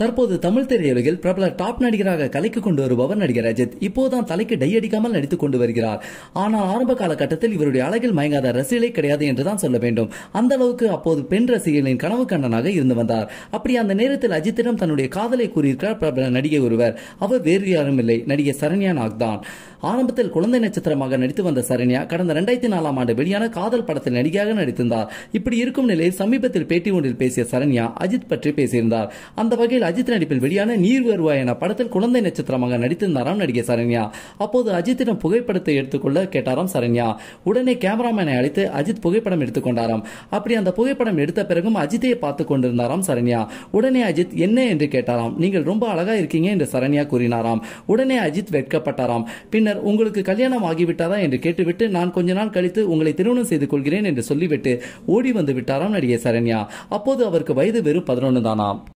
தற்போது தமிழ் திரையுலகில் பிரபல டாப் நடிகராக கலைக்கு கொண்டு வருபவர் நடிகர் அஜித் இப்போதான் தலைக்கு டை அடிக்காமல் நடித்துக் கொண்டு வருகிறார் ஆனால் ஆரம்ப காலகட்டத்தில் இவருடைய அழகில் மயங்காத ரசிகளை கிடையாது என்றுதான் சொல்ல வேண்டும் அந்த அளவுக்கு அப்போது பெண் ரசிகர்களின் கனவு கண்ணனாக இருந்து வந்தார் அப்படி அந்த நேரத்தில் அஜித்திடம் தன்னுடைய காதலை கூறியிருக்கிறார் பிரபல நடிகை ஒருவர் அவர் வேறு யாரும் இல்லை நடிகை சரண்யா நாக் தான் ஆரம்பத்தில் குழந்தை நட்சத்திரமாக நடித்து வந்த சரண்யா கடந்த இரண்டாயிரத்தி நாலாம் ஆண்டு வெளியான காதல் படத்தில் நடிகையாக நடித்திருந்தார் இப்படி இருக்கும் நிலையில் சமீபத்தில் பேட்டி ஒன்றில் பேசிய சரண்யா அஜித் பற்றி பேசியிருந்தார் அந்த வகையில் அஜித் நடிப்பில் வெளியான நீர் வருவா என படத்தில் குழந்தை நட்சத்திரமாக நடித்திருந்தாராம் நடிகை சரண்யா அப்போது அஜித்திடம் புகைப்படத்தை எடுத்துக்கொள்ள கேட்டாராம் சரண்யா உடனே கேமராமேனை அழைத்து அஜித் புகைப்படம் எடுத்துக்கொண்டாராம் அப்படி அந்த புகைப்படம் எடுத்த பிறகும் அஜித்தையை பார்த்து கொண்டிருந்தாராம் சரண்யா உடனே அஜித் என்ன என்று கேட்டாராம் நீங்கள் ரொம்ப அழகா இருக்கீங்க என்று சரண்யா கூறினாராம் உடனே அஜித் வெட்கப்பட்டாராம் பின்னர் பின்னர் உங்களுக்கு கல்யாணம் ஆகிவிட்டாரா என்று கேட்டுவிட்டு நான் கொஞ்ச நாள் கழித்து உங்களை திருமணம் செய்து கொள்கிறேன் என்று சொல்லிவிட்டு ஓடி வந்து விட்டாராம் நடிகை சரண்யா அப்போது அவருக்கு வயது வெறும் பதினொன்று தானாம்